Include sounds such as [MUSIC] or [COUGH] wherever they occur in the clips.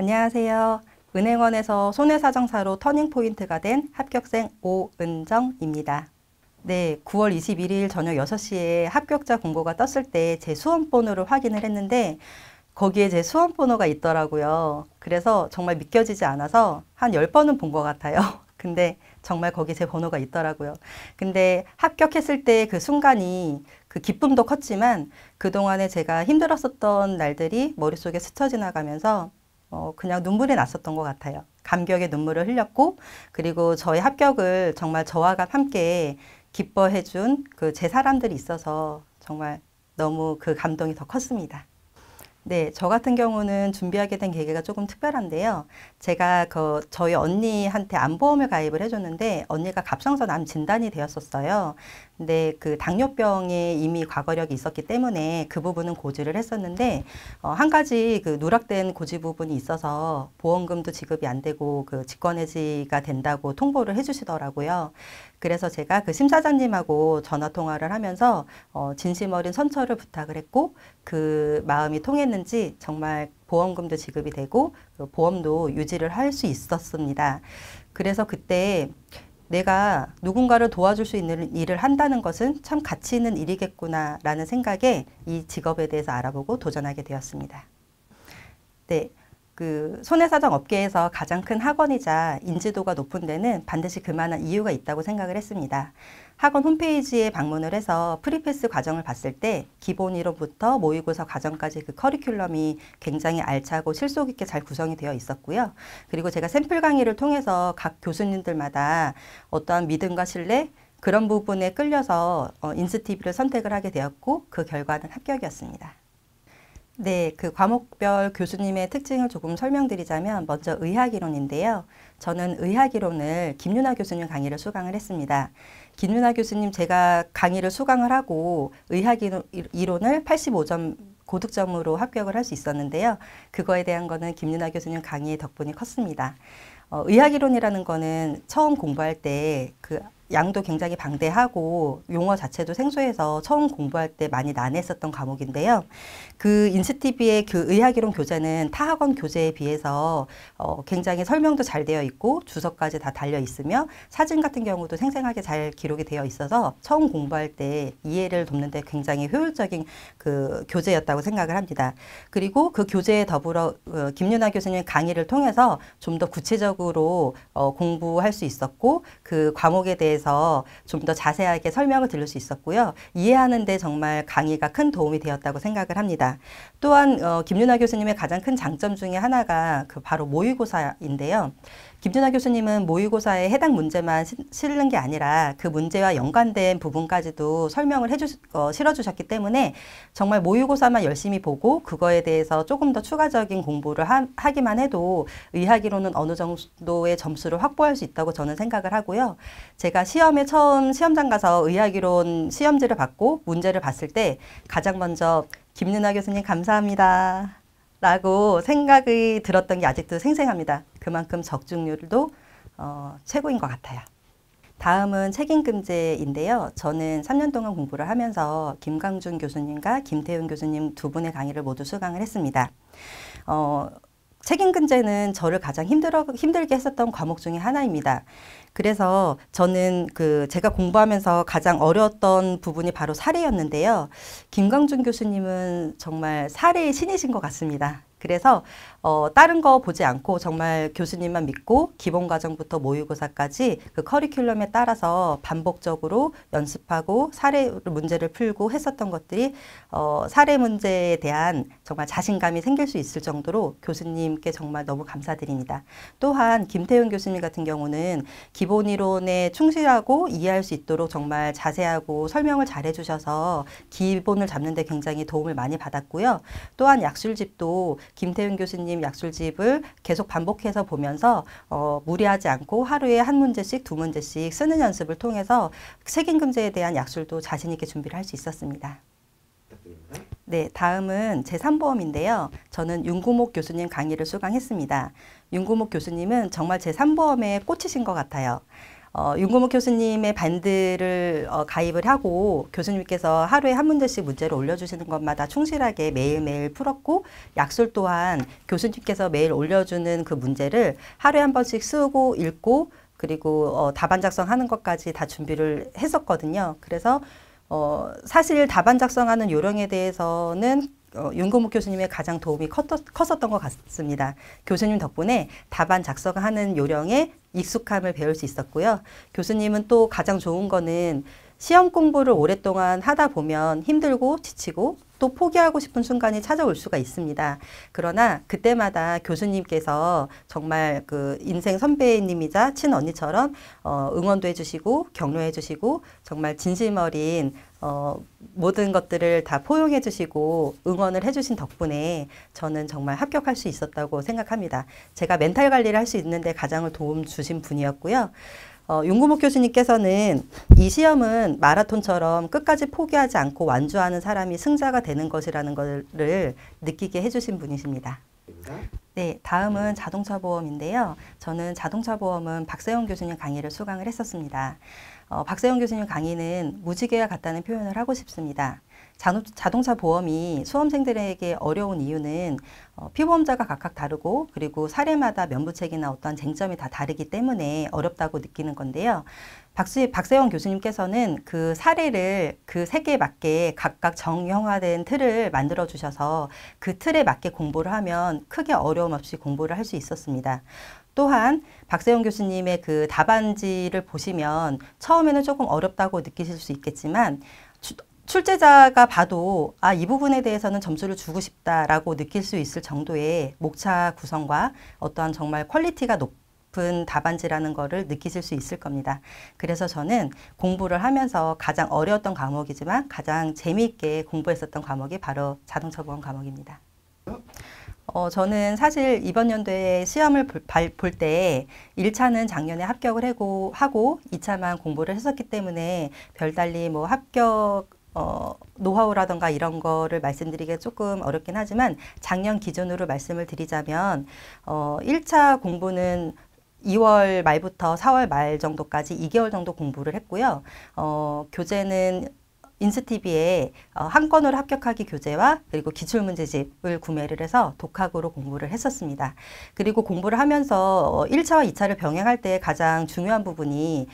안녕하세요. 은행원에서 손해사정사로 터닝포인트가 된 합격생 오은정입니다. 네, 9월 21일 저녁 6시에 합격자 공고가 떴을 때 제 수험번호를 확인을 했는데 거기에 제 수험번호가 있더라고요. 그래서 정말 믿겨지지 않아서 한 10번은 본 것 같아요. [LAUGHS] 근데 정말 거기 제 번호가 있더라고요. 근데 합격했을 때 그 순간이 그 기쁨도 컸지만 그동안에 제가 힘들었었던 날들이 머릿속에 스쳐 지나가면서 어, 그냥 눈물이 났었던 것 같아요. 감격의 눈물을 흘렸고 그리고 저의 합격을 정말 저와 함께 기뻐해 준 그 제 사람들이 있어서 정말 너무 그 감동이 더 컸습니다. 네, 저 같은 경우는 준비하게 된 계기가 조금 특별한데요. 제가 그 저희 언니한테 암보험을 가입을 해줬는데 언니가 갑상선 암 진단이 되었었어요. 근데 네, 그 당뇨병에 이미 과거력이 있었기 때문에 그 부분은 고지를 했었는데 어, 한 가지 그 누락된 고지 부분이 있어서 보험금도 지급이 안 되고 그 직권해지가 된다고 통보를 해주시더라고요. 그래서 제가 그 심사장님하고 전화 통화를 하면서 어, 진심 어린 선처를 부탁을 했고 그 마음이 통했는지 정말 보험금도 지급이 되고 그 보험도 유지를 할 수 있었습니다. 그래서 그때 내가 누군가를 도와줄 수 있는 일을 한다는 것은 참 가치 있는 일이겠구나라는 생각에 이 직업에 대해서 알아보고 도전하게 되었습니다. 네. 그 손해사정 업계에서 가장 큰 학원이자 인지도가 높은 데는 반드시 그만한 이유가 있다고 생각을 했습니다. 학원 홈페이지에 방문을 해서 프리패스 과정을 봤을 때기본이로부터 모의고사 과정까지 그 커리큘럼이 굉장히 알차고 실속 있게 잘 구성이 되어 있었고요. 그리고 제가 샘플 강의를 통해서 각 교수님들마다 어떠한 믿음과 신뢰 그런 부분에 끌려서 어, 인스티비를 선택을 하게 되었고 그 결과는 합격이었습니다. 네, 그 과목별 교수님의 특징을 조금 설명드리자면 먼저 의학이론인데요. 저는 의학이론을 김윤아 교수님 강의를 수강을 했습니다. 김윤아 교수님 제가 강의를 수강을 하고 의학 이론을 85점 고득점으로 합격을 할 수 있었는데요. 그거에 대한 거는 김윤아 교수님 강의 덕분이 컸습니다. 어, 의학 이론이라는 거는 처음 공부할 때그 양도 굉장히 방대하고 용어 자체도 생소해서 처음 공부할 때 많이 난했었던 과목인데요. 그 인스티비의 그 의학이론 교재는 타 학원 교재에 비해서 어, 굉장히 설명도 잘 되어 있고 주석까지 다 달려 있으며 사진 같은 경우도 생생하게 잘 기록이 되어 있어서 처음 공부할 때 이해를 돕는데 굉장히 효율적인 그 교재였다고 생각을 합니다. 그리고 그 교재에 더불어 어, 김윤아 교수님 강의를 통해서 좀 더 구체적으로 어, 공부할 수 있었고 그 과목에 대해 대해서 좀더 자세하게 설명을 들을 수 있었고요. 이해하는 데 정말 강의가 큰 도움이 되었다고 생각을 합니다. 또한 어, 김윤아 교수님의 가장 큰 장점 중에 하나가 그 바로 모의고사인데요. 김준하 교수님은 모의고사에 해당 문제만 실는 게 아니라 그 문제와 연관된 부분까지도 설명을 해주 어, 실어주셨기 때문에 정말 모의고사만 열심히 보고 그거에 대해서 조금 더 추가적인 공부를 하, 하기만 해도 의학이론은 어느 정도의 점수를 확보할 수 있다고 저는 생각을 하고요. 제가 시험에 처음 시험장 가서 의학이론 시험지를 받고 문제를 봤을 때 가장 먼저 김윤아 교수님 감사합니다. 라고 생각이 들었던 게 아직도 생생합니다. 그만큼 적중률도 어, 최고인 것 같아요. 다음은 책임금제인데요. 저는 3년 동안 공부를 하면서 김강준 교수님과 김태훈 교수님 두 분의 강의를 모두 수강을 했습니다. 어, 책임 근제는 저를 가장 힘들어 힘들게 했었던 과목 중에 하나입니다. 그래서 저는 그 제가 공부하면서 가장 어려웠던 부분이 바로 사례였는데요. 김광준 교수님은 정말 사례의 신이신 것 같습니다. 그래서 어, 다른 거 보지 않고 정말 교수님만 믿고 기본과정부터 모의고사까지 그 커리큘럼에 따라서 반복적으로 연습하고 사례 문제를 풀고 했었던 것들이 어, 사례 문제에 대한 정말 자신감이 생길 수 있을 정도로 교수님께 정말 너무 감사드립니다. 또한 김태훈 교수님 같은 경우는 기본 이론에 충실하고 이해할 수 있도록 정말 자세하고 설명을 잘 해주셔서 기본을 잡는 데 굉장히 도움을 많이 받았고요. 또한 약술집도 김태훈 교수님 선생님 약술집을 계속 반복해서 보면서 어, 무리하지 않고 하루에 한 문제씩 두 문제씩 쓰는 연습을 통해서 책임금제에 대한 약술도 자신 있게 준비를 할 수 있었습니다. 네, 다음은 제3보험인데요. 저는 윤구목 교수님 강의를 수강했습니다. 윤구목 교수님은 정말 제3보험에 꽂히신 것 같아요. 어, 윤고목 교수님의 반드를 어, 가입을 하고 교수님께서 하루에 한 문제씩 문제를 올려주시는 것마다 충실하게 매일매일 풀었고 약술 또한 교수님께서 매일 올려주는 그 문제를 하루에 한 번씩 쓰고 읽고 그리고 어, 답안 작성하는 것까지 다 준비를 했었거든요. 그래서 어, 사실 답안 작성하는 요령에 대해서는 어, 윤건옥 교수님의 가장 도움이 컸었, 컸었던 것 같습니다. 교수님 덕분에 답안 작성하는 요령에 익숙함을 배울 수 있었고요. 교수님은 또 가장 좋은 거는 시험 공부를 오랫동안 하다 보면 힘들고 지치고 또 포기하고 싶은 순간이 찾아올 수가 있습니다. 그러나 그때마다 교수님께서 정말 그 인생 선배님이자 친언니처럼 어, 응원도 해주시고 격려해 주시고 정말 진심 어린 어, 모든 것들을 다 포용해 주시고 응원을 해 주신 덕분에 저는 정말 합격할 수 있었다고 생각합니다. 제가 멘탈 관리를 할 수 있는데 가장 도움 주신 분이었고요. 어, 윤구목 교수님께서는 이 시험은 마라톤처럼 끝까지 포기하지 않고 완주하는 사람이 승자가 되는 것이라는 것을 느끼게 해주신 분이십니다. 네, 다음은 자동차 보험인데요. 저는 자동차 보험은 박세영 교수님 강의를 수강을 했었습니다. 어, 박세영 교수님 강의는 무지개와 같다는 표현을 하고 싶습니다. 자동차 보험이 수험생들에게 어려운 이유는 어, 피보험자가 각각 다르고 그리고 사례마다 면부책이나 어떤 쟁점이 다 다르기 때문에 어렵다고 느끼는 건데요. 박수, 박세영 교수님께서는 그 사례를 그 세계에 맞게 각각 정형화된 틀을 만들어 주셔서 그 틀에 맞게 공부를 하면 크게 어려움 없이 공부를 할 수 있었습니다. 또한 박세영 교수님의 그 답안지를 보시면 처음에는 조금 어렵다고 느끼실 수 있겠지만 출제자가 봐도 아, 이 부분에 대해서는 점수를 주고 싶다라고 느낄 수 있을 정도의 목차 구성과 어떠한 정말 퀄리티가 높은 답안지라는 거를 느끼실 수 있을 겁니다. 그래서 저는 공부를 하면서 가장 어려웠던 과목이지만 가장 재미있게 공부했었던 과목이 바로 자동차 보험 과목입니다. 어, 저는 사실 이번 연도에 시험을 볼 때 1차는 작년에 합격을 하고, 하고 2차만 공부를 했었기 때문에 별달리 뭐 합격 어, 노하우라든가 이런 거를 말씀드리기가 조금 어렵긴 하지만 작년 기준으로 말씀을 드리자면 어, 1차 공부는 2월 말부터 4월 말 정도까지 2개월 정도 공부를 했고요. 어, 교재는 인스티비에 어, 한 권으로 합격하기 교재와 그리고 기출문제집을 구매를 해서 독학으로 공부를 했었습니다. 그리고 공부를 하면서 1차와 어, 2차를 병행할 때 가장 중요한 부분이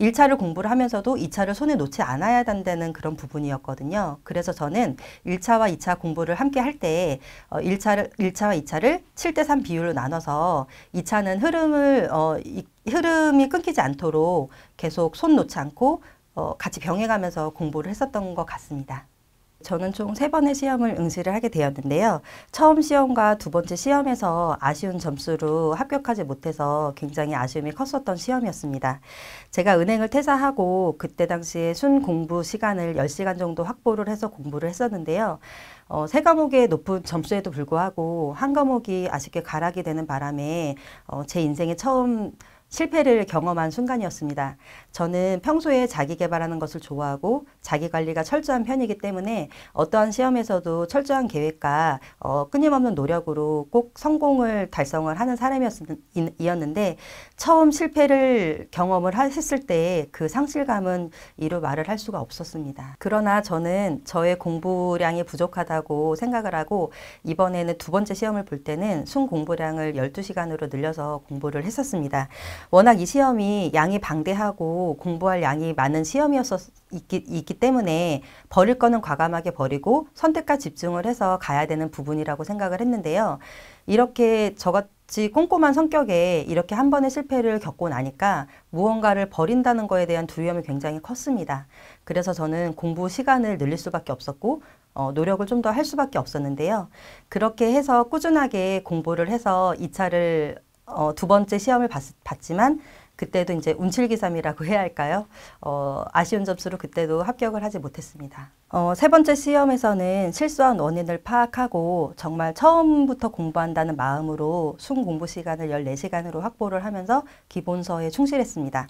1차를 공부를 하면서도 2차를 손에 놓지 않아야 한다는 그런 부분이었거든요. 그래서 저는 일차와이차 공부를 함께 할때 일차를일차와이차를 7대3 비율로 나눠서 이차는 흐름을 어, 이, 흐름이 끊기지 않도록 계속 손 놓지 않고 어, 같이 병행하면서 공부를 했었던 것 같습니다. 저는 총 세번의 시험을 응시를 하게 되었는데요. 처음 시험과 두 번째 시험에서 아쉬운 점수로 합격하지 못해서 굉장히 아쉬움이 컸었던 시험이었습니다. 제가 은행을 퇴사하고 그때 당시에 순 공부 시간을 10시간 정도 확보를 해서 공부를 했었는데요. 어, 세 과목의 높은 점수에도 불구하고 한 과목이 아쉽게 가락이 되는 바람에 어, 제 인생에 처음 실패를 경험한 순간이었습니다. 저는 평소에 자기 개발하는 것을 좋아하고 자기 관리가 철저한 편이기 때문에 어떠한 시험에서도 철저한 계획과 어, 끊임없는 노력으로 꼭 성공을 달성을 하는 사람이었는데 처음 실패를 경험을 했을 때 그 상실감은 이루 말을 할 수가 없었습니다. 그러나 저는 저의 공부량이 부족하다고 생각을 하고 이번에는 두 번째 시험을 볼 때는 순 공부량을 12시간으로 늘려서 공부를 했었습니다. 워낙 이 시험이 양이 방대하고 공부할 양이 많은 시험이었어 있기, 있기 때문에 버릴 거는 과감하게 버리고 선택과 집중을 해서 가야 되는 부분이라고 생각을 했는데요. 이렇게 저같이 꼼꼼한 성격에 이렇게 한 번의 실패를 겪고 나니까 무언가를 버린다는 거에 대한 두려움이 굉장히 컸습니다. 그래서 저는 공부 시간을 늘릴 수밖에 없었고 어, 노력을 좀 더 할 수밖에 없었는데요. 그렇게 해서 꾸준하게 공부를 해서 이차를 어, 두 번째 시험을 봤, 봤지만 그때도 이제 운칠기삼이라고 해야 할까요? 어, 아쉬운 점수로 그때도 합격을 하지 못했습니다. 어, 세 번째 시험에서는 실수한 원인을 파악하고 정말 처음부터 공부한다는 마음으로 순 공부 시간을 14시간으로 확보를 하면서 기본서에 충실했습니다.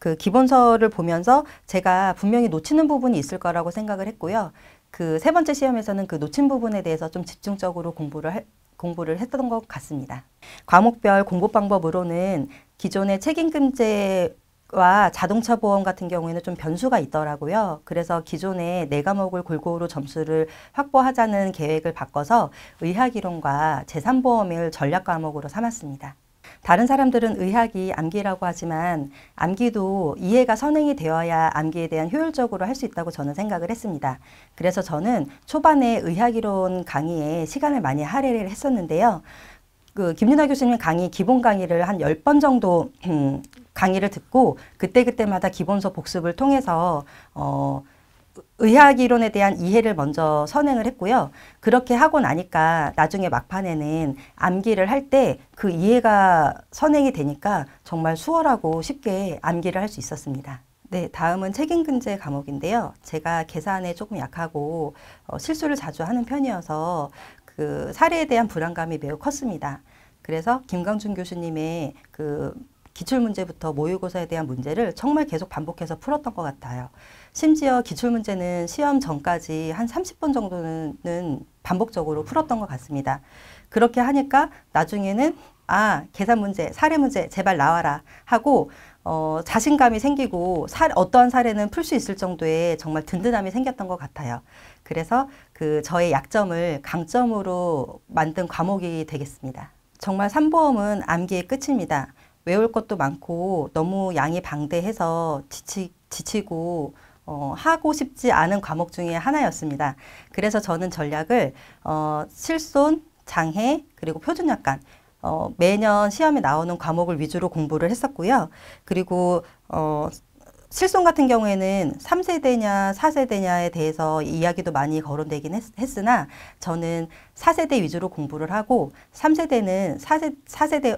그 기본서를 보면서 제가 분명히 놓치는 부분이 있을 거라고 생각을 했고요. 그 세 번째 시험에서는 그 놓친 부분에 대해서 좀 집중적으로 공부를 할, 공부를 했던 것 같습니다. 과목별 공부 방법으로는 기존의 책임금제 와 자동차 보험 같은 경우에는 좀 변수가 있더라고요. 그래서 기존에 네 과목을 골고루 점수를 확보하자는 계획을 바꿔서 의학이론과 재산보험을 전략 과목으로 삼았습니다. 다른 사람들은 의학이 암기라고 하지만 암기도 이해가 선행이 되어야 암기에 대한 효율적으로 할 수 있다고 저는 생각을 했습니다. 그래서 저는 초반에 의학이론 강의에 시간을 많이 할애를 했었는데요. 그 김윤아 교수님 강의 기본 강의를 한열번 정도 음, 강의를 듣고 그때그때마다 기본서 복습을 통해서 어 의학 이론에 대한 이해를 먼저 선행을 했고요. 그렇게 하고 나니까 나중에 막판에는 암기를 할 때 그 이해가 선행이 되니까 정말 수월하고 쉽게 암기를 할 수 있었습니다. 네, 다음은 책임근제 과목인데요. 제가 계산에 조금 약하고 어, 실수를 자주 하는 편이어서 그 사례에 대한 불안감이 매우 컸습니다. 그래서 김광준 교수님의 그 기출문제부터 모의고사에 대한 문제를 정말 계속 반복해서 풀었던 것 같아요. 심지어 기출문제는 시험 전까지 한3 0분 정도는 반복적으로 풀었던 것 같습니다. 그렇게 하니까 나중에는 아 계산 문제, 사례 문제 제발 나와라 하고 어, 자신감이 생기고 사, 어떠한 사례는 풀 수 있을 정도의 정말 든든함이 생겼던 것 같아요. 그래서 그 저의 약점을 강점으로 만든 과목이 되겠습니다. 정말 삼보험은 암기의 끝입니다. 외울 것도 많고 너무 양이 방대해서 지치, 지치고 어, 하고 싶지 않은 과목 중에 하나였습니다. 그래서 저는 전략을 어, 실손, 장해, 그리고 표준약관 어, 매년 시험에 나오는 과목을 위주로 공부를 했었고요. 그리고 어, 실손 같은 경우에는 삼세대냐사세대냐에 대해서 이야기도 많이 거론되긴 했, 으나 저는 사세대 위주로 공부를 하고 삼세대는사세대와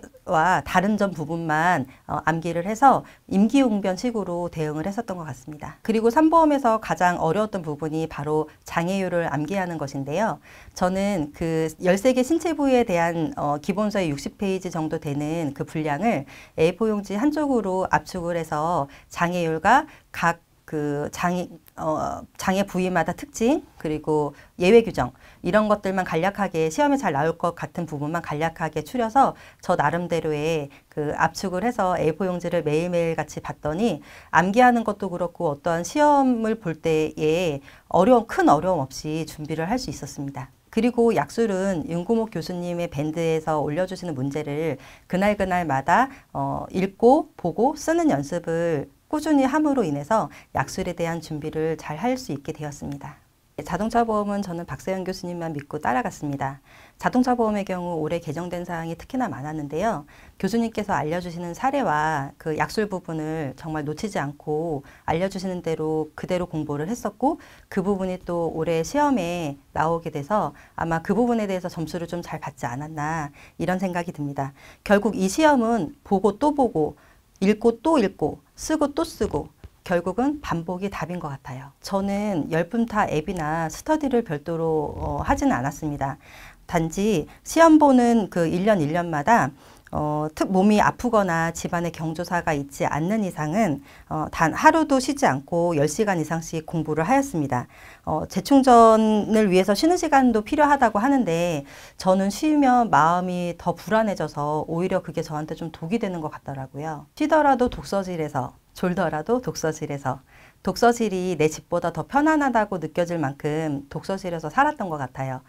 다른 점 부분만 어, 암기를 해서 임기응변 식으로 대응을 했었던 것 같습니다. 그리고 삼보험에서 가장 어려웠던 부분이 바로 장애율을 암기하는 것인데요. 저는 그 13개 신체 부위에 대한 어, 기본서의 60페이지 정도 되는 그 분량을 A4용지 한쪽으로 압축을 해서 장애율 선수가 각그 장애, 어, 장애 부위마다 특징 그리고 예외 규정 이런 것들만 간략하게 시험에 잘 나올 것 같은 부분만 간략하게 추려서 저 나름대로의 그 압축을 해서 A4 용지를 매일매일 같이 봤더니 암기하는 것도 그렇고 어떠한 시험을 볼 때에 어려운큰 어려움 없이 준비를 할 수 있었습니다. 그리고 약술은 윤구목 교수님의 밴드에서 올려주시는 문제를 그날그날마다 어, 읽고 보고 쓰는 연습을 꾸준히 함으로 인해서 약술에 대한 준비를 잘 할 수 있게 되었습니다. 예, 자동차 보험은 저는 박세현 교수님만 믿고 따라갔습니다. 자동차 보험의 경우 올해 개정된 사항이 특히나 많았는데요. 교수님께서 알려주시는 사례와 그 약술 부분을 정말 놓치지 않고 알려주시는 대로 그대로 공부를 했었고 그 부분이 또 올해 시험에 나오게 돼서 아마 그 부분에 대해서 점수를 좀 잘 받지 않았나 이런 생각이 듭니다. 결국 이 시험은 보고 또 보고 읽고 또 읽고 쓰고 또 쓰고 결국은 반복이 답인 것 같아요. 저는 열품타 앱이나 스터디를 별도로 어, 하지는 않았습니다. 단지 시험 보는 그 1년 1년마다 어, 특 몸이 아프거나 집안에 경조사가 있지 않는 이상은 어, 단 하루도 쉬지 않고 열시간 이상씩 공부를 하였습니다. 어, 재충전을 위해서 쉬는 시간도 필요하다고 하는데 저는 쉬면 마음이 더 불안해져서 오히려 그게 저한테 좀 독이 되는 것 같더라고요. 쉬더라도 독서실에서 졸더라도 독서실에서 독서실이 내 집보다 더 편안하다고 느껴질 만큼 독서실에서 살았던 것 같아요.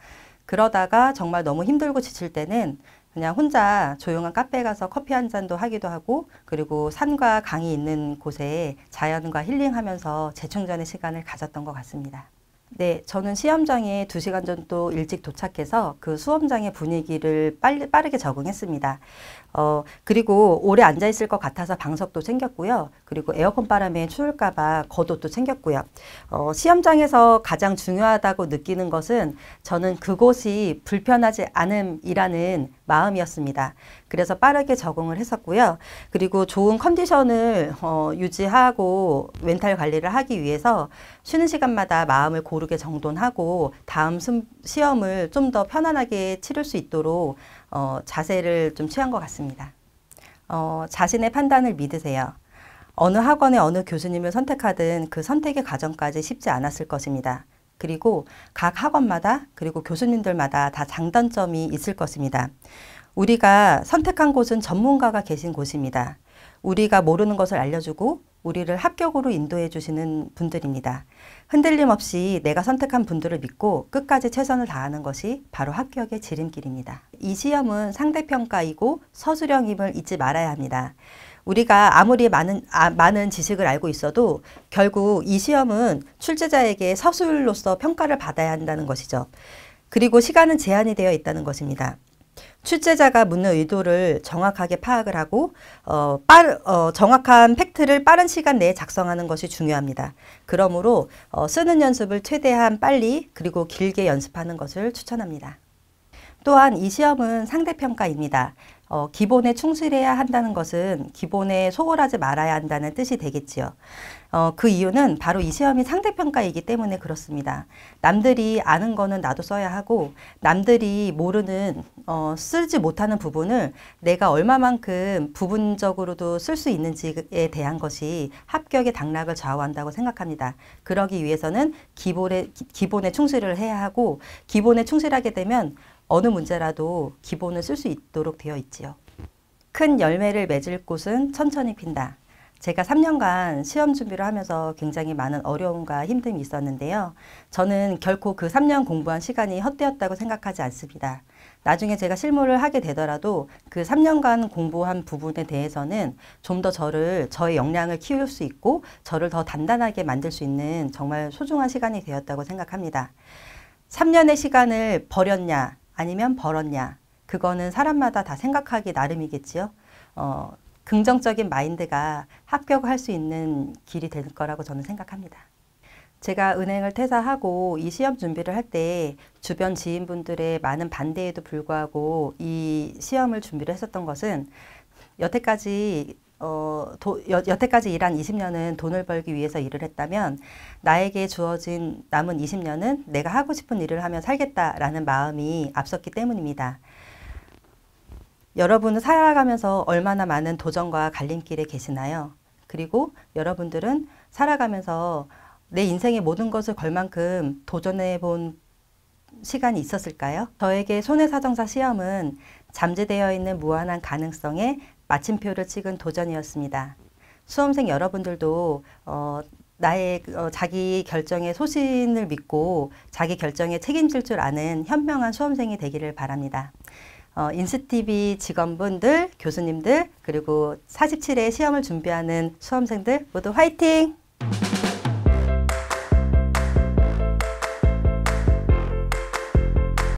그러다가 정말 너무 힘들고 지칠 때는 그냥 혼자 조용한 카페 가서 커피 한 잔도 하기도 하고 그리고 산과 강이 있는 곳에 자연과 힐링하면서 재충전의 시간을 가졌던 것 같습니다. 네, 저는 시험장에 두시간 전 또 일찍 도착해서 그 수험장의 분위기를 빨리, 빠르게 적응했습니다. 어, 그리고 오래 앉아있을 것 같아서 방석도 챙겼고요. 그리고 에어컨 바람에 추울까봐 겉옷도 챙겼고요. 어, 시험장에서 가장 중요하다고 느끼는 것은 저는 그곳이 불편하지 않음이라는 마음이었습니다. 그래서 빠르게 적응을 했었고요. 그리고 좋은 컨디션을 어, 유지하고 멘탈 관리를 하기 위해서 쉬는 시간마다 마음을 고르게 정돈하고 다음 시험을 좀 더 편안하게 치를 수 있도록 어, 자세를 좀 취한 것 같습니다. 어, 자신의 판단을 믿으세요. 어느 학원의 어느 교수님을 선택하든 그 선택의 과정까지 쉽지 않았을 것입니다. 그리고 각 학원마다 그리고 교수님들마다 다 장단점이 있을 것입니다. 우리가 선택한 곳은 전문가가 계신 곳입니다. 우리가 모르는 것을 알려주고 우리를 합격으로 인도해 주시는 분들입니다. 흔들림 없이 내가 선택한 분들을 믿고 끝까지 최선을 다하는 것이 바로 합격의 지름길입니다. 이 시험은 상대평가이고 서술형임을 잊지 말아야 합니다. 우리가 아무리 많은, 아, 많은 지식을 알고 있어도 결국 이 시험은 출제자에게 서술로서 평가를 받아야 한다는 것이죠. 그리고 시간은 제한이 되어 있다는 것입니다. 출제자가 묻는 의도를 정확하게 파악을 하고 어, 빠르, 어, 정확한 팩트를 빠른 시간 내에 작성하는 것이 중요합니다. 그러므로 어, 쓰는 연습을 최대한 빨리 그리고 길게 연습하는 것을 추천합니다. 또한 이 시험은 상대평가입니다. 어, 기본에 충실해야 한다는 것은 기본에 소홀하지 말아야 한다는 뜻이 되겠지요. 어, 그 이유는 바로 이 시험이 상대평가이기 때문에 그렇습니다. 남들이 아는 거는 나도 써야 하고 남들이 모르는 어, 쓰지 못하는 부분을 내가 얼마만큼 부분적으로도 쓸 수 있는지에 대한 것이 합격의 당락을 좌우한다고 생각합니다. 그러기 위해서는 기본에, 기본에 충실을 해야 하고 기본에 충실하게 되면 어느 문제라도 기본을 쓸 수 있도록 되어 있지요. 큰 열매를 맺을 꽃은 천천히 핀다. 제가 3년간 시험 준비를 하면서 굉장히 많은 어려움과 힘듦이 있었는데요. 저는 결코 그 3년 공부한 시간이 헛되었다고 생각하지 않습니다. 나중에 제가 실무를 하게 되더라도 그 3년간 공부한 부분에 대해서는 좀 더 저를, 저의 역량을 키울 수 있고 저를 더 단단하게 만들 수 있는 정말 소중한 시간이 되었다고 생각합니다. 3년의 시간을 버렸냐, 아니면 벌었냐. 그거는 사람마다 다 생각하기 나름이겠지요. 어, 긍정적인 마인드가 합격할 수 있는 길이 될 거라고 저는 생각합니다. 제가 은행을 퇴사하고 이 시험 준비를 할 때 주변 지인분들의 많은 반대에도 불구하고 이 시험을 준비를 했었던 것은 여태까지 어, 도, 여, 여태까지 일한 20년은 돈을 벌기 위해서 일을 했다면 나에게 주어진 남은 20년은 내가 하고 싶은 일을 하며 살겠다라는 마음이 앞섰기 때문입니다. 여러분은 살아가면서 얼마나 많은 도전과 갈림길에 계시나요? 그리고 여러분들은 살아가면서 내 인생의 모든 것을 걸 만큼 도전해 본 시간이 있었을까요? 저에게 손해사정사 시험은 잠재되어 있는 무한한 가능성에 마침표를 찍은 도전이었습니다. 수험생 여러분들도 어, 나의 어, 자기 결정의 소신을 믿고 자기 결정에 책임질 줄 아는 현명한 수험생이 되기를 바랍니다. 어, 인스티비 직원분들, 교수님들, 그리고 47회 시험을 준비하는 수험생들 모두 화이팅!